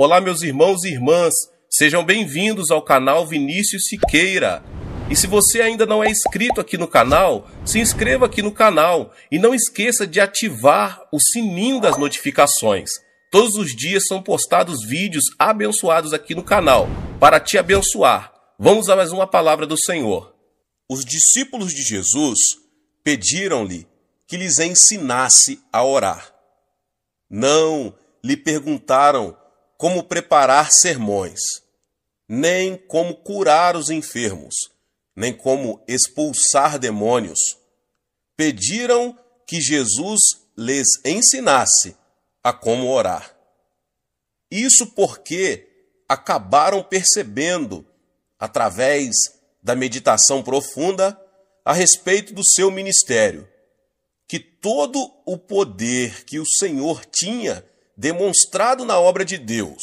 Olá, meus irmãos e irmãs, sejam bem-vindos ao canal Vinícius Siqueira. E se você ainda não é inscrito aqui no canal, se inscreva aqui no canal e não esqueça de ativar o sininho das notificações. Todos os dias são postados vídeos abençoados aqui no canal, para te abençoar. Vamos a mais uma palavra do Senhor. Os discípulos de Jesus pediram-lhe que lhes ensinasse a orar. Não, lhe perguntaram como preparar sermões, nem como curar os enfermos, nem como expulsar demônios. Pediram que Jesus lhes ensinasse a como orar. Isso porque acabaram percebendo, através da meditação profunda, a respeito do seu ministério, que todo o poder que o Senhor tinha demonstrado na obra de Deus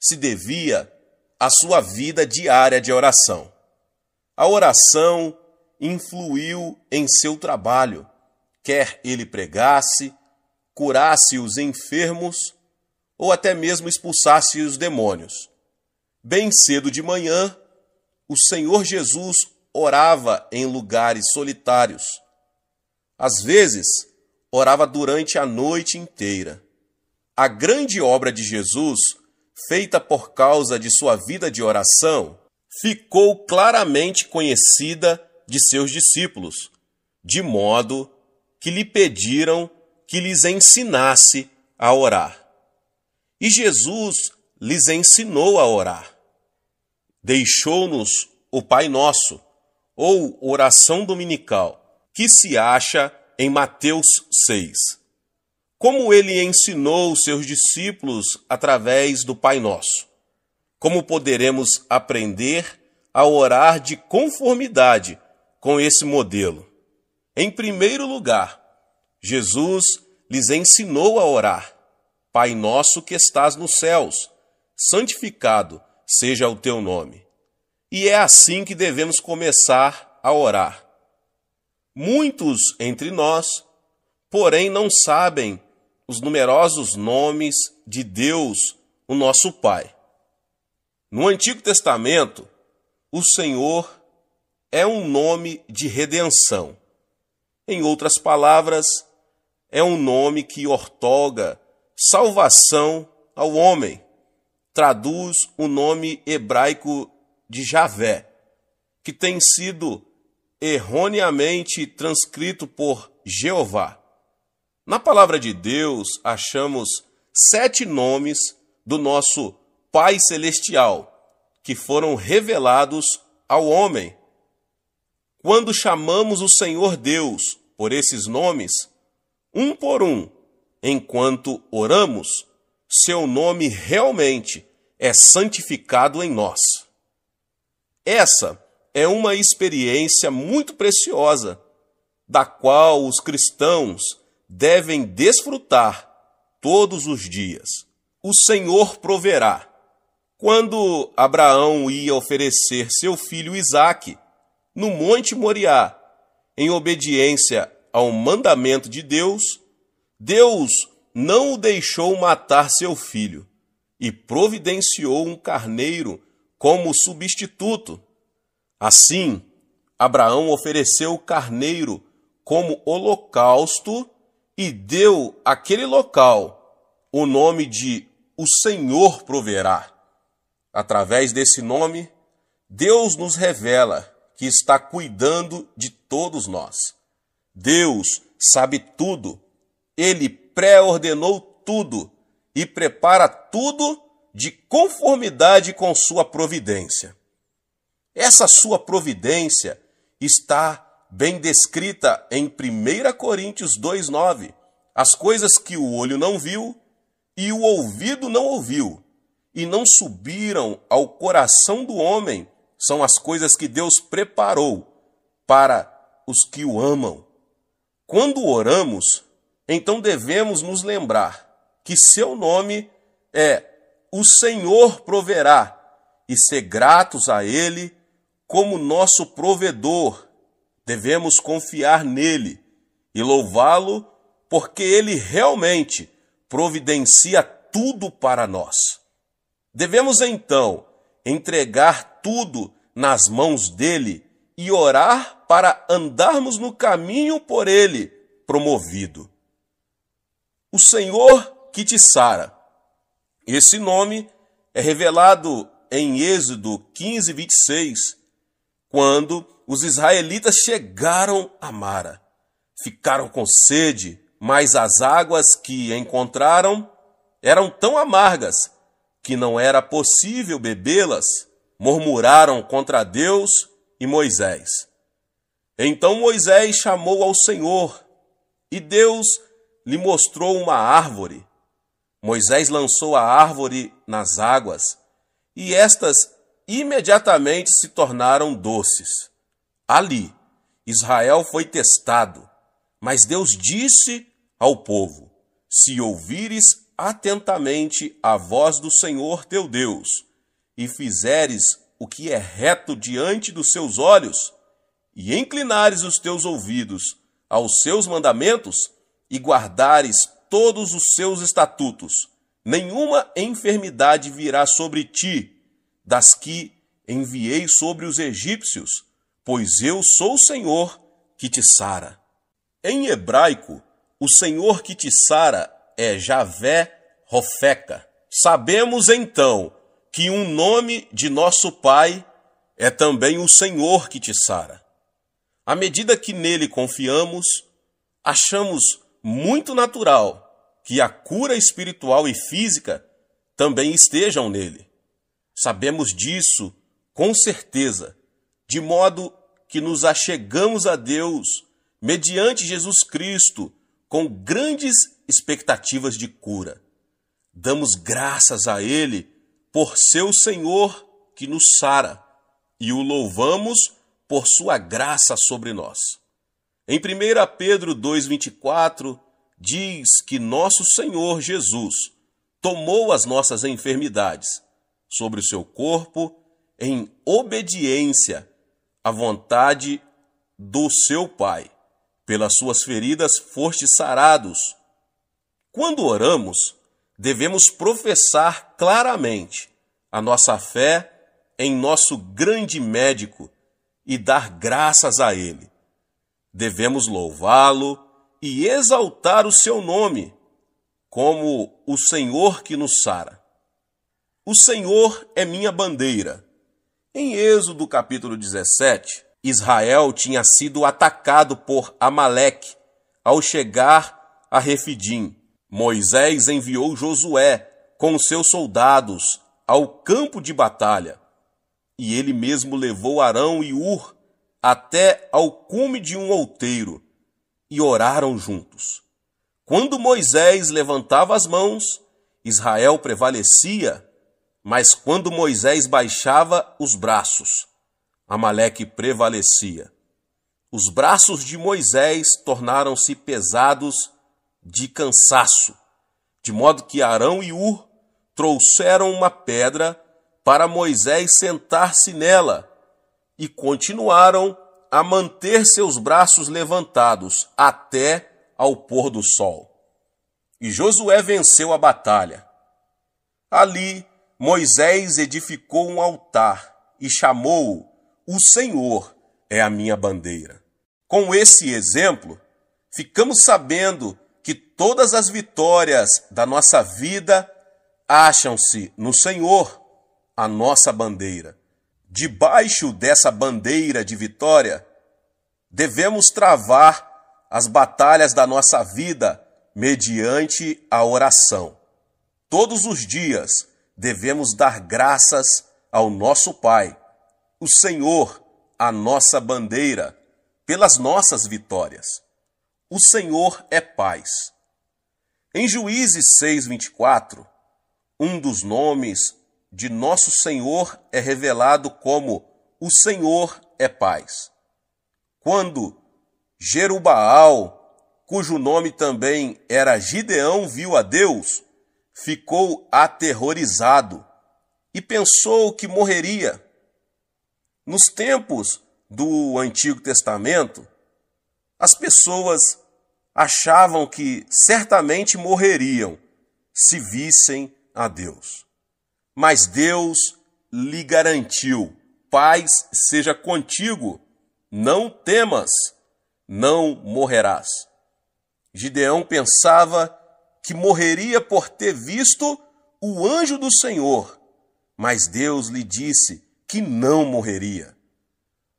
se devia à sua vida diária de oração. A oração influiu em seu trabalho, quer ele pregasse, curasse os enfermos ou até mesmo expulsasse os demônios. Bem cedo de manhã, o Senhor Jesus orava em lugares solitários. Às vezes, orava durante a noite inteira. A grande obra de Jesus, feita por causa de sua vida de oração, ficou claramente conhecida de seus discípulos, de modo que lhe pediram que lhes ensinasse a orar. E Jesus lhes ensinou a orar. Deixou-nos o Pai Nosso, ou oração dominical, que se acha em Mateus 6 como ele ensinou os seus discípulos através do Pai Nosso. Como poderemos aprender a orar de conformidade com esse modelo? Em primeiro lugar, Jesus lhes ensinou a orar: Pai nosso que estás nos céus, santificado seja o teu nome. E é assim que devemos começar a orar. Muitos entre nós, porém, não sabem os numerosos nomes de Deus, o nosso Pai. No Antigo Testamento, o Senhor é um nome de redenção. Em outras palavras, é um nome que ortoga salvação ao homem. Traduz o nome hebraico de Javé, que tem sido erroneamente transcrito por Jeová. Na palavra de Deus, achamos sete nomes do nosso Pai Celestial que foram revelados ao homem. Quando chamamos o Senhor Deus por esses nomes, um por um, enquanto oramos, seu nome realmente é santificado em nós. Essa é uma experiência muito preciosa, da qual os cristãos devem desfrutar todos os dias. O Senhor proverá. Quando Abraão ia oferecer seu filho Isaque no Monte Moriá, em obediência ao mandamento de Deus, Deus não o deixou matar seu filho e providenciou um carneiro como substituto. Assim, Abraão ofereceu o carneiro como holocausto e deu àquele local o nome de O Senhor Proverá. Através desse nome, Deus nos revela que está cuidando de todos nós. Deus sabe tudo, ele pré-ordenou tudo e prepara tudo de conformidade com sua providência. Essa sua providência está bem descrita em 1 Coríntios 2,9. As coisas que o olho não viu e o ouvido não ouviu, e não subiram ao coração do homem, são as coisas que Deus preparou para os que o amam. Quando oramos, então devemos nos lembrar que seu nome é o Senhor proverá e ser gratos a Ele como nosso provedor Devemos confiar nele e louvá-lo, porque ele realmente providencia tudo para nós. Devemos então entregar tudo nas mãos dele e orar para andarmos no caminho por ele promovido. O Senhor que te sara. Esse nome é revelado em Êxodo 15, 26, quando os israelitas chegaram a Mara. Ficaram com sede, mas as águas que encontraram eram tão amargas que não era possível bebê-las. Murmuraram contra Deus e Moisés. Então Moisés chamou ao Senhor, e Deus lhe mostrou uma árvore. Moisés lançou a árvore nas águas, e estas imediatamente se tornaram doces. Ali, Israel foi testado, mas Deus disse ao povo: Se ouvires atentamente a voz do Senhor teu Deus e fizeres o que é reto diante dos seus olhos, e inclinares os teus ouvidos aos seus mandamentos e guardares todos os seus estatutos, nenhuma enfermidade virá sobre ti das que enviei sobre os egípcios, pois eu sou o Senhor que te sara. Em hebraico, o Senhor que te sara é Javé Rofeca. Sabemos então que um nome de nosso Pai é também o Senhor que te sara. À medida que nele confiamos, achamos muito natural que a cura espiritual e física também estejam nele. Sabemos disso com certeza, de modo que nos achegamos a Deus mediante Jesus Cristo com grandes expectativas de cura. Damos graças a Ele por seu Senhor que nos sara e o louvamos por sua graça sobre nós. Em 1 Pedro 2,24 diz que nosso Senhor Jesus tomou as nossas enfermidades sobre o seu corpo em obediência à vontade do seu Pai. Pelas suas feridas foste sarados. Quando oramos, devemos professar claramente a nossa fé em nosso grande médico e dar graças a ele. Devemos louvá-lo e exaltar o seu nome, como o Senhor que nos sara. O Senhor é minha bandeira. Em Êxodo capítulo 17, Israel tinha sido atacado por Amaleque ao chegar a Refidim. Moisés enviou Josué com seus soldados ao campo de batalha, e ele mesmo levou Arão e Ur até ao cume de um outeiro e oraram juntos. Quando Moisés levantava as mãos, Israel prevalecia mas quando Moisés baixava os braços, Amaleque prevalecia. Os braços de Moisés tornaram-se pesados de cansaço, de modo que Arão e Ur trouxeram uma pedra para Moisés sentar-se nela e continuaram a manter seus braços levantados até ao pôr do sol. E Josué venceu a batalha. Ali Moisés edificou um altar e chamou-o O Senhor é a minha bandeira. Com esse exemplo, ficamos sabendo que todas as vitórias da nossa vida acham-se no Senhor, a nossa bandeira. Debaixo dessa bandeira de vitória, devemos travar as batalhas da nossa vida mediante a oração. Todos os dias, devemos dar graças ao nosso Pai, o Senhor, a nossa bandeira, pelas nossas vitórias. O Senhor é paz. Em Juízes 6:24, um dos nomes de nosso Senhor é revelado como o Senhor é paz. Quando Jerubaal, cujo nome também era Gideão, viu a Deus, ficou aterrorizado e pensou que morreria. Nos tempos do Antigo Testamento, as pessoas achavam que certamente morreriam se vissem a Deus. Mas Deus lhe garantiu: paz seja contigo, não temas, não morrerás. Gideão pensava que morreria por ter visto o anjo do Senhor, mas Deus lhe disse que não morreria.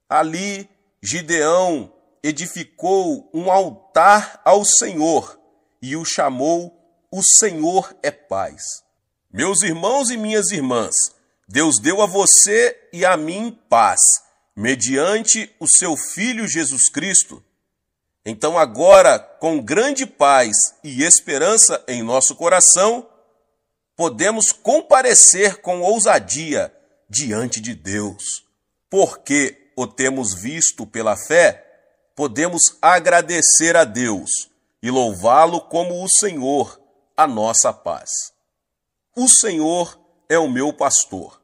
Ali, Gideão edificou um altar ao Senhor e o chamou O Senhor é Paz. Meus irmãos e minhas irmãs, Deus deu a você e a mim paz, mediante o seu Filho Jesus Cristo. Então, agora, com grande paz e esperança em nosso coração, podemos comparecer com ousadia diante de Deus. Porque o temos visto pela fé, podemos agradecer a Deus e louvá-lo como o Senhor, a nossa paz. O Senhor é o meu pastor.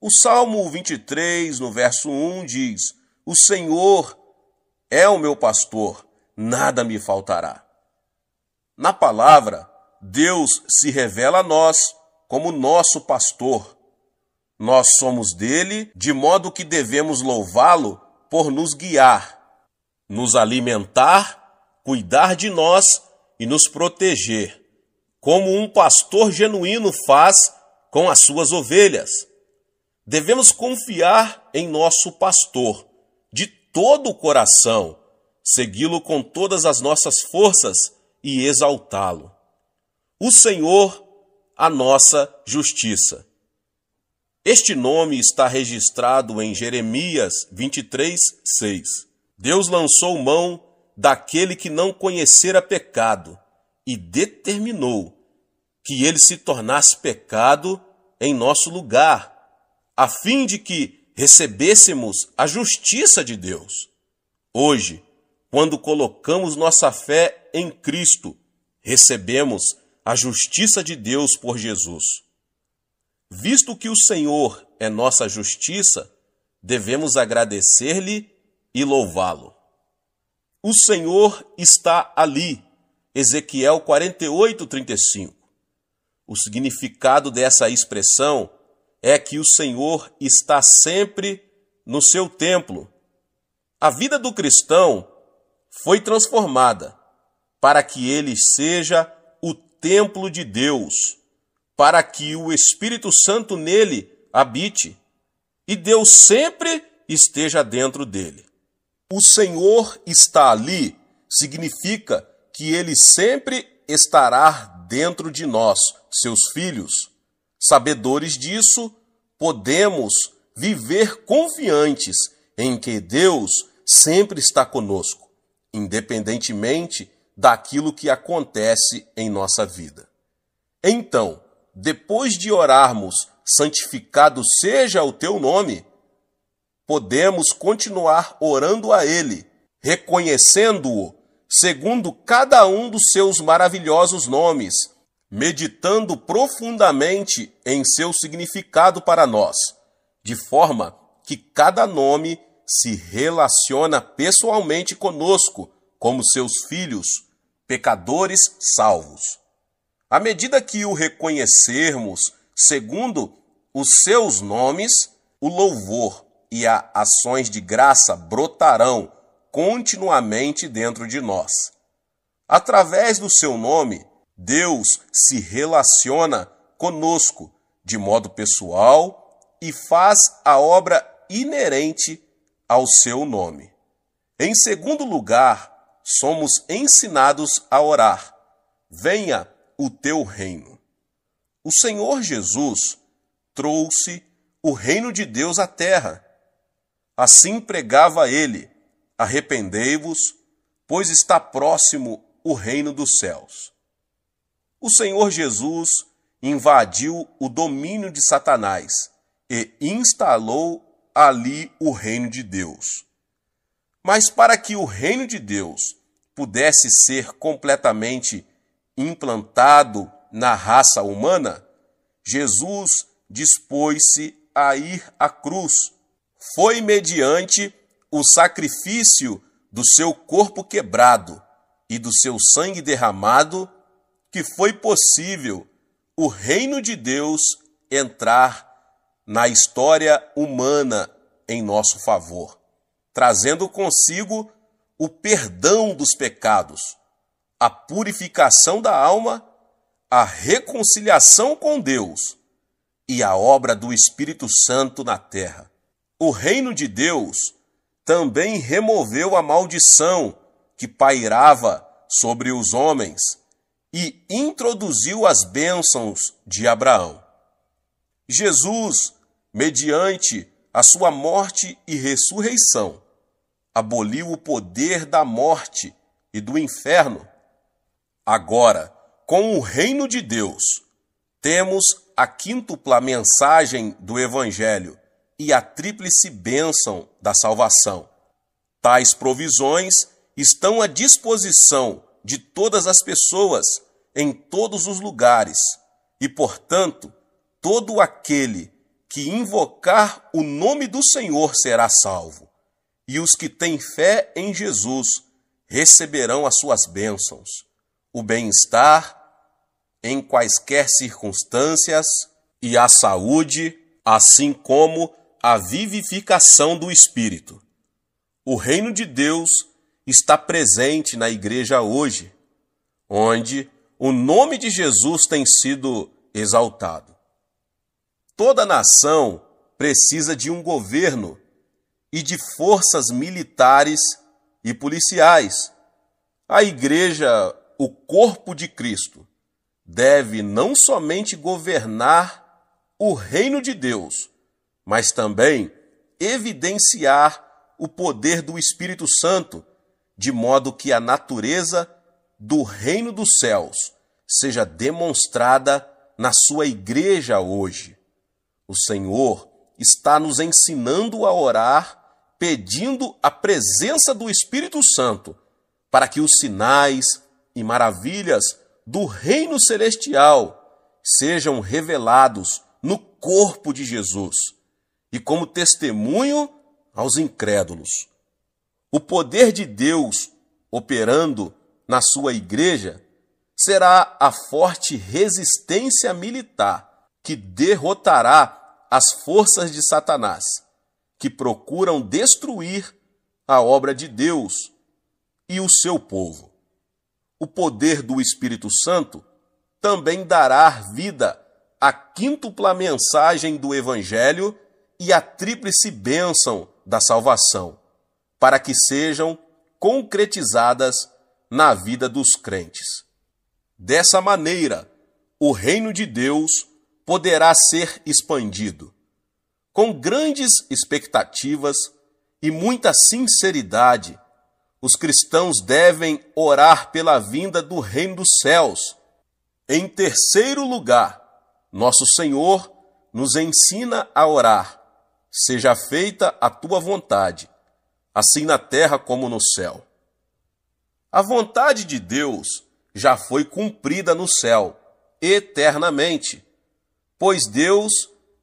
O Salmo 23, no verso 1, diz: O Senhor é o meu pastor, nada me faltará. Na palavra, Deus se revela a nós como nosso pastor. Nós somos dele, de modo que devemos louvá-lo por nos guiar, nos alimentar, cuidar de nós e nos proteger, como um pastor genuíno faz com as suas ovelhas. Devemos confiar em nosso pastor, todo o coração, segui-lo com todas as nossas forças e exaltá-lo. O Senhor, a nossa justiça. Este nome está registrado em Jeremias 23, 6. Deus lançou mão daquele que não conhecera pecado e determinou que ele se tornasse pecado em nosso lugar, a fim de que recebêssemos a justiça de Deus. Hoje, quando colocamos nossa fé em Cristo, recebemos a justiça de Deus por Jesus. Visto que o Senhor é nossa justiça, devemos agradecer-lhe e louvá-lo. O Senhor está ali. Ezequiel 35. O significado dessa expressão é que o Senhor está sempre no seu templo. A vida do cristão foi transformada para que ele seja o templo de Deus, para que o Espírito Santo nele habite e Deus sempre esteja dentro dele. O Senhor está ali significa que ele sempre estará dentro de nós, seus filhos. Sabedores disso, podemos viver confiantes em que Deus sempre está conosco, independentemente daquilo que acontece em nossa vida. Então, depois de orarmos, santificado seja o teu nome, podemos continuar orando a Ele, reconhecendo-o segundo cada um dos seus maravilhosos nomes meditando profundamente em seu significado para nós, de forma que cada nome se relaciona pessoalmente conosco, como seus filhos, pecadores salvos. À medida que o reconhecermos, segundo os seus nomes, o louvor e as ações de graça brotarão continuamente dentro de nós. Através do seu nome, Deus se relaciona conosco de modo pessoal e faz a obra inerente ao seu nome. Em segundo lugar, somos ensinados a orar: Venha o teu reino. O Senhor Jesus trouxe o reino de Deus à terra. Assim pregava ele: Arrependei-vos, pois está próximo o reino dos céus o Senhor Jesus invadiu o domínio de Satanás e instalou ali o reino de Deus. Mas para que o reino de Deus pudesse ser completamente implantado na raça humana, Jesus dispôs-se a ir à cruz. Foi mediante o sacrifício do seu corpo quebrado e do seu sangue derramado que foi possível o reino de Deus entrar na história humana em nosso favor, trazendo consigo o perdão dos pecados, a purificação da alma, a reconciliação com Deus e a obra do Espírito Santo na terra. O reino de Deus também removeu a maldição que pairava sobre os homens e introduziu as bênçãos de Abraão. Jesus, mediante a sua morte e ressurreição, aboliu o poder da morte e do inferno. Agora, com o reino de Deus, temos a quíntupla mensagem do Evangelho e a tríplice bênção da salvação. Tais provisões estão à disposição de todas as pessoas em todos os lugares, e, portanto, todo aquele que invocar o nome do Senhor será salvo, e os que têm fé em Jesus receberão as suas bênçãos, o bem-estar em quaisquer circunstâncias e a saúde, assim como a vivificação do espírito. O reino de Deus está presente na igreja hoje, onde o nome de Jesus tem sido exaltado. Toda nação precisa de um governo e de forças militares e policiais. A igreja, o corpo de Cristo, deve não somente governar o reino de Deus, mas também evidenciar o poder do Espírito Santo de modo que a natureza do reino dos céus seja demonstrada na sua igreja hoje. O Senhor está nos ensinando a orar, pedindo a presença do Espírito Santo, para que os sinais e maravilhas do reino celestial sejam revelados no corpo de Jesus e como testemunho aos incrédulos o poder de Deus operando na sua igreja será a forte resistência militar que derrotará as forças de Satanás, que procuram destruir a obra de Deus e o seu povo. O poder do Espírito Santo também dará vida à quíntupla mensagem do Evangelho e à tríplice bênção da salvação para que sejam concretizadas na vida dos crentes. Dessa maneira, o reino de Deus poderá ser expandido. Com grandes expectativas e muita sinceridade, os cristãos devem orar pela vinda do reino dos céus. Em terceiro lugar, nosso Senhor nos ensina a orar: seja feita a tua vontade, assim na terra como no céu. A vontade de Deus já foi cumprida no céu, eternamente, pois Deus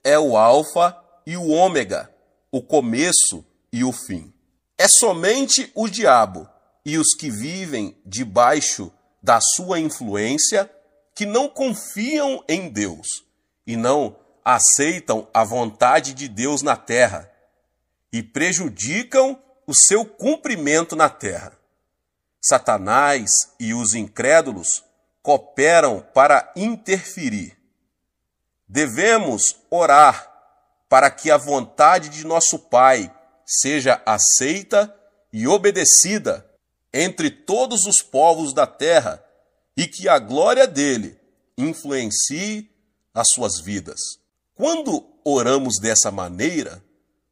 é o Alfa e o Ômega, o começo e o fim. É somente o diabo e os que vivem debaixo da sua influência que não confiam em Deus e não aceitam a vontade de Deus na terra e prejudicam o seu cumprimento na terra. Satanás e os incrédulos cooperam para interferir. Devemos orar para que a vontade de nosso Pai seja aceita e obedecida entre todos os povos da terra e que a glória dele influencie as suas vidas. Quando oramos dessa maneira,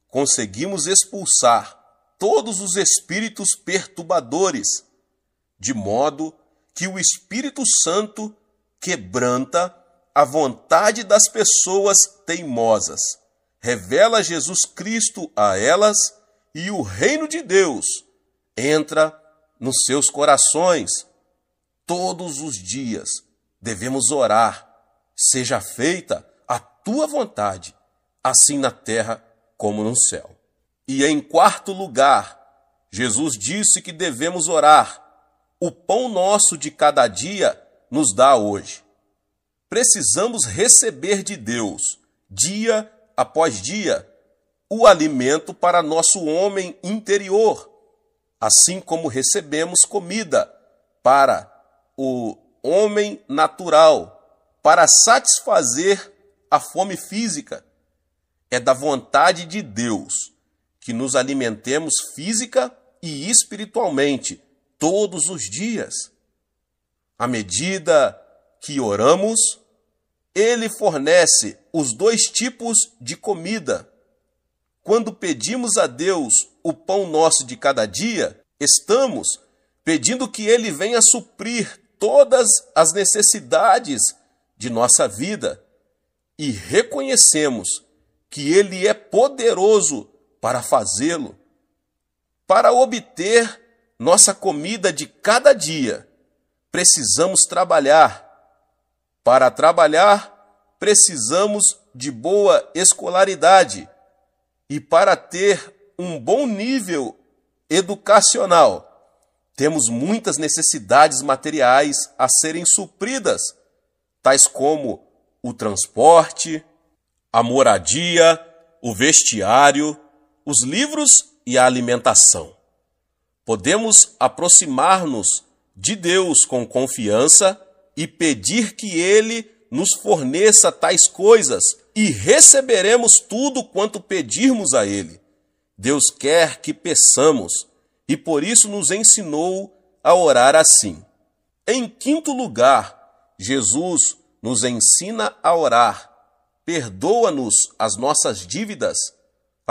conseguimos expulsar todos os espíritos perturbadores, de modo que o Espírito Santo quebranta a vontade das pessoas teimosas, revela Jesus Cristo a elas e o reino de Deus entra nos seus corações. Todos os dias devemos orar, seja feita a tua vontade, assim na terra como no céu. E em quarto lugar, Jesus disse que devemos orar. O pão nosso de cada dia nos dá hoje. Precisamos receber de Deus, dia após dia, o alimento para nosso homem interior, assim como recebemos comida para o homem natural, para satisfazer a fome física. É da vontade de Deus que nos alimentemos física e espiritualmente todos os dias. À medida que oramos, ele fornece os dois tipos de comida. Quando pedimos a Deus o pão nosso de cada dia, estamos pedindo que ele venha suprir todas as necessidades de nossa vida e reconhecemos que ele é poderoso para fazê-lo, para obter nossa comida de cada dia, precisamos trabalhar. Para trabalhar, precisamos de boa escolaridade. E para ter um bom nível educacional, temos muitas necessidades materiais a serem supridas, tais como o transporte, a moradia, o vestiário, os livros e a alimentação. Podemos aproximar-nos de Deus com confiança e pedir que Ele nos forneça tais coisas e receberemos tudo quanto pedirmos a Ele. Deus quer que peçamos e por isso nos ensinou a orar assim. Em quinto lugar, Jesus nos ensina a orar. Perdoa-nos as nossas dívidas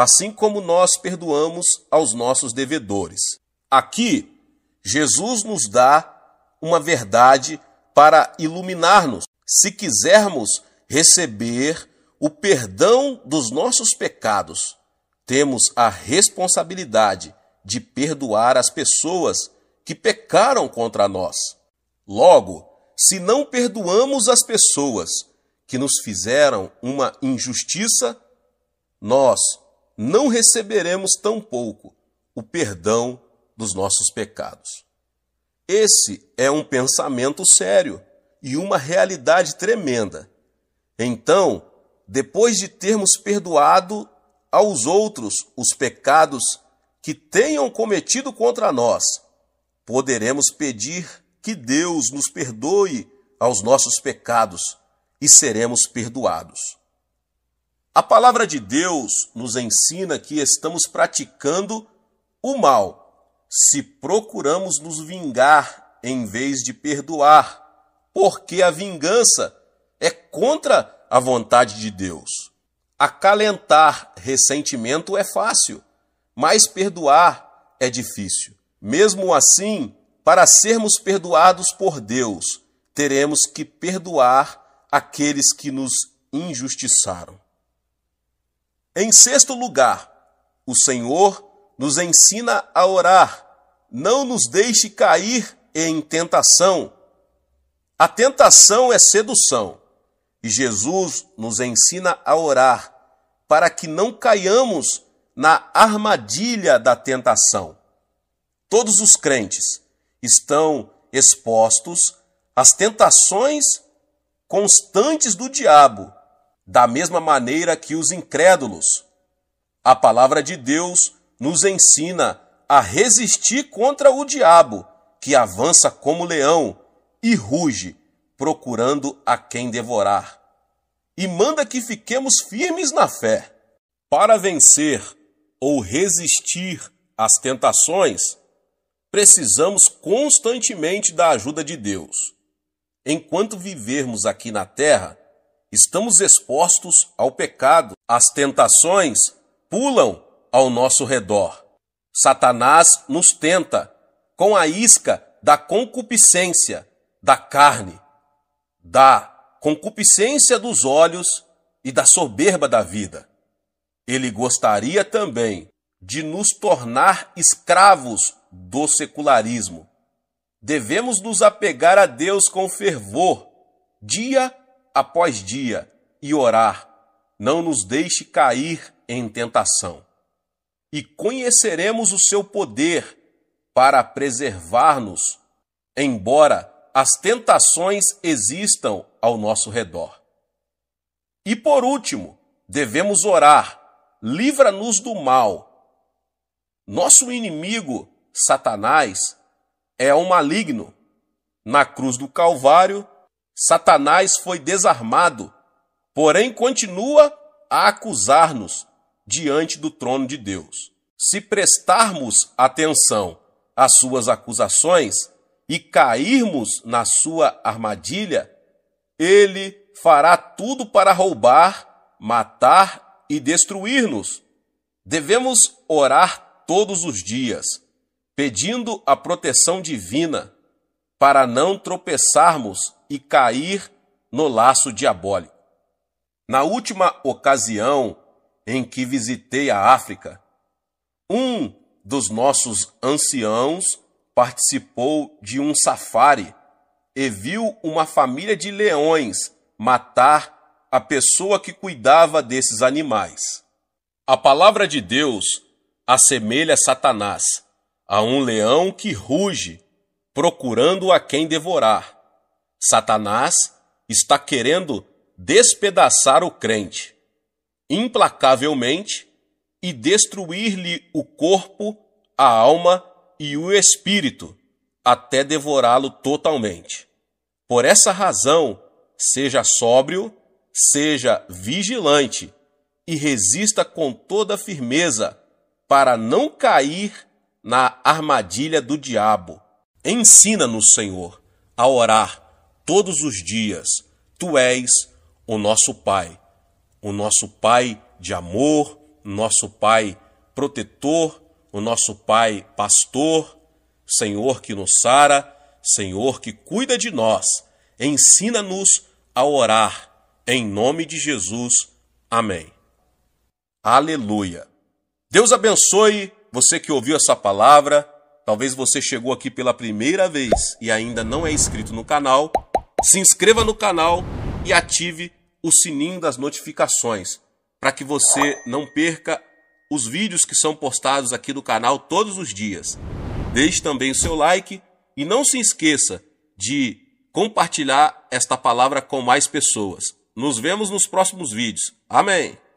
assim como nós perdoamos aos nossos devedores. Aqui, Jesus nos dá uma verdade para iluminar-nos. Se quisermos receber o perdão dos nossos pecados, temos a responsabilidade de perdoar as pessoas que pecaram contra nós. Logo, se não perdoamos as pessoas que nos fizeram uma injustiça, nós não receberemos tampouco o perdão dos nossos pecados. Esse é um pensamento sério e uma realidade tremenda. Então, depois de termos perdoado aos outros os pecados que tenham cometido contra nós, poderemos pedir que Deus nos perdoe aos nossos pecados e seremos perdoados. A palavra de Deus nos ensina que estamos praticando o mal se procuramos nos vingar em vez de perdoar, porque a vingança é contra a vontade de Deus. Acalentar ressentimento é fácil, mas perdoar é difícil. Mesmo assim, para sermos perdoados por Deus, teremos que perdoar aqueles que nos injustiçaram. Em sexto lugar, o Senhor nos ensina a orar. Não nos deixe cair em tentação. A tentação é sedução. E Jesus nos ensina a orar para que não caiamos na armadilha da tentação. Todos os crentes estão expostos às tentações constantes do diabo da mesma maneira que os incrédulos. A palavra de Deus nos ensina a resistir contra o diabo, que avança como leão e ruge, procurando a quem devorar. E manda que fiquemos firmes na fé. Para vencer ou resistir às tentações, precisamos constantemente da ajuda de Deus. Enquanto vivermos aqui na terra, estamos expostos ao pecado. As tentações pulam ao nosso redor. Satanás nos tenta com a isca da concupiscência, da carne, da concupiscência dos olhos e da soberba da vida. Ele gostaria também de nos tornar escravos do secularismo. Devemos nos apegar a Deus com fervor, dia após dia e orar, não nos deixe cair em tentação. E conheceremos o seu poder para preservar-nos, embora as tentações existam ao nosso redor. E por último, devemos orar: livra-nos do mal. Nosso inimigo, Satanás, é o um maligno. Na cruz do Calvário, Satanás foi desarmado, porém continua a acusar-nos diante do trono de Deus. Se prestarmos atenção às suas acusações e cairmos na sua armadilha, ele fará tudo para roubar, matar e destruir-nos. Devemos orar todos os dias, pedindo a proteção divina para não tropeçarmos e cair no laço diabólico. Na última ocasião em que visitei a África, um dos nossos anciãos participou de um safari e viu uma família de leões matar a pessoa que cuidava desses animais. A palavra de Deus assemelha Satanás a um leão que ruge procurando a quem devorar. Satanás está querendo despedaçar o crente implacavelmente e destruir-lhe o corpo, a alma e o espírito, até devorá-lo totalmente. Por essa razão, seja sóbrio, seja vigilante e resista com toda firmeza para não cair na armadilha do diabo. Ensina-nos, Senhor, a orar todos os dias. Tu és o nosso Pai, o nosso Pai de amor, nosso Pai protetor, o nosso Pai pastor, Senhor que nos sara, Senhor que cuida de nós. Ensina-nos a orar. Em nome de Jesus. Amém. Aleluia. Deus abençoe você que ouviu essa palavra. Talvez você chegou aqui pela primeira vez e ainda não é inscrito no canal. Se inscreva no canal e ative o sininho das notificações para que você não perca os vídeos que são postados aqui no canal todos os dias. Deixe também o seu like e não se esqueça de compartilhar esta palavra com mais pessoas. Nos vemos nos próximos vídeos. Amém!